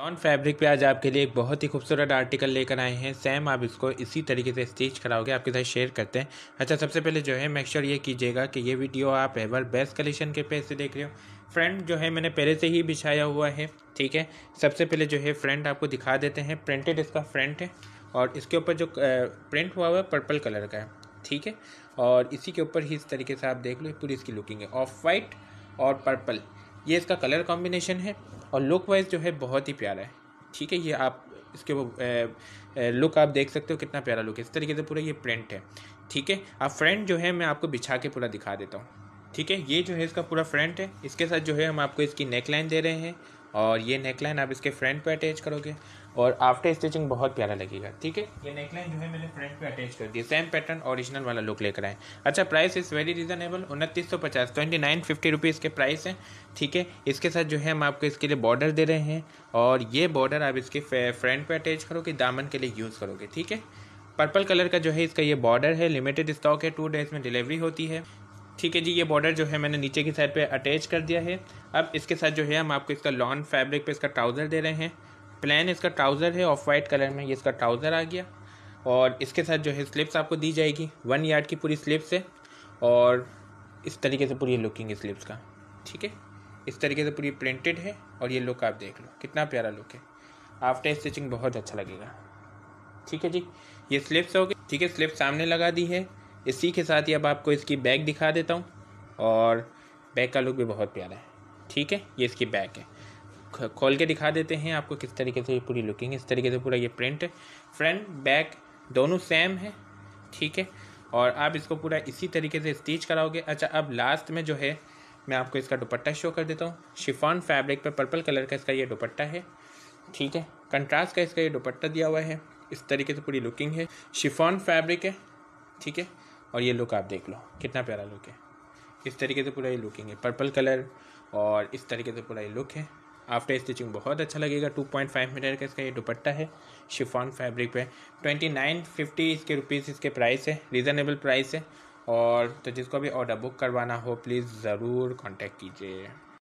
don fabric पे आज आपके लिए एक बहुत ही खूबसूरत आर्टिकल लेकर आए हैं सेम आप इसको इसी तरीके से स्टिच कराओगे आपके साथ शेयर करते हैं अच्छा सबसे पहले जो है मेक श्योर ये कीजिएगा कि ये वीडियो आप एवर बेस्ट कलेक्शन के पेज से देख रहे हो फ्रंट जो है मैंने पहले से ही बिछाया हुआ है ठीक है सबसे पहले जो है फ्रंट आपको दिखा देते हैं प्रिंटेड इसका फ्रंट है और इसके ऊपर जो प्रिंट हुआ हुआ है पर्पल कलर का है ठीक है और इसी के ऊपर ही इस तरीके से आप देख लो पूरी इसकी लुकिंग है ऑफ वाइट और पर्पल ये इसका कलर कॉम्बिनेशन है और लुक वाइज जो है बहुत ही प्यारा है ठीक है ये आप इसके वो ए, लुक आप देख सकते हो कितना प्यारा लुक है इस तरीके से पूरा ये प्रिंट है ठीक है आप फ्रंट जो है मैं आपको बिछा के पूरा दिखा देता हूँ ठीक है ये जो है इसका पूरा फ्रंट है इसके साथ जो है हम आपको इसकी नेक लाइन दे रहे हैं और ये नेकलाइन आप इसके फ्रंट पे अटैच करोगे और आफ्टर स्टिचिंग बहुत प्यारा लगेगा ठीक है ये नेकलाइन जो है मैंने फ्रंट पे अटैच कर दी सेम पैटर्न ओरिजिनल वाला लुक लेकर आए अच्छा प्राइस इज़ वेरी रीजनेबल उनतीस सौ पचास ट्वेंटी नाइन फिफ्टी रुपीज़ के प्राइस है ठीक है इसके साथ जो है हम आपको इसके लिए बॉर्डर दे रहे हैं और ये बॉर्डर आप इसके फ्रंट पे अटैच करोगे दामन के लिए यूज़ करोगे ठीक है पर्पल कलर का जो है इसका ये बॉर्डर है लिमिटेड स्टॉक है टू डेज में डिलीवरी होती है ठीक है जी ये बॉर्डर जो है मैंने नीचे की साइड पे अटैच कर दिया है अब इसके साथ जो है हम आपको इसका लॉन फैब्रिक पे इसका ट्राउज़र दे रहे हैं प्लान इसका ट्राउज़र है ऑफ वाइट कलर में ये इसका ट्राउज़र आ गया और इसके साथ जो है स्लिप्स आपको दी जाएगी वन यार्ड की पूरी स्लिप्स है और इस तरीके से पूरी लुकिंग है स्लिप्स का ठीक है इस तरीके से पूरी प्रिंटेड है और ये लुक आप देख लो कितना प्यारा लुक है आफ्टर स्टिचिंग बहुत अच्छा लगेगा ठीक है जी ये स्लिप्स हो गई ठीक है स्लिप सामने लगा दी है इसी के साथ ही अब आपको इसकी बैग दिखा देता हूँ और बैग का लुक भी बहुत प्यारा है ठीक है ये इसकी बैग है खोल के दिखा देते हैं आपको किस तरीके से ये पूरी लुकिंग है इस तरीके से पूरा ये प्रिंट है फ्रंट बैक दोनों सेम है ठीक है और आप इसको पूरा इसी तरीके से स्टिच कराओगे अच्छा अब लास्ट में जो है मैं आपको इसका दुपट्टा शो कर देता हूँ शिफॉन फैब्रिक पर पर्पल कलर का इसका ये दुपट्टा है ठीक है कंट्रास्ट का इसका ये दुपट्टा दिया हुआ है इस तरीके से पूरी लुकिंग है शिफॉन फैब्रिक है ठीक है और ये लुक आप देख लो कितना प्यारा लुक है इस तरीके से पूरा ये लुकिंग है पर्पल कलर और इस तरीके से पूरा ये लुक है आफ्टर स्टिचिंग बहुत अच्छा लगेगा 2.5 पॉइंट मीटर का इसका ये दुपट्टा है शिफॉन फैब्रिक पे 2950 इसके रुपीज़ इसके प्राइस है रीज़नेबल प्राइस है और तो जिसको भी ऑर्डर बुक करवाना हो प्लीज़ ज़रूर कांटेक्ट कीजिए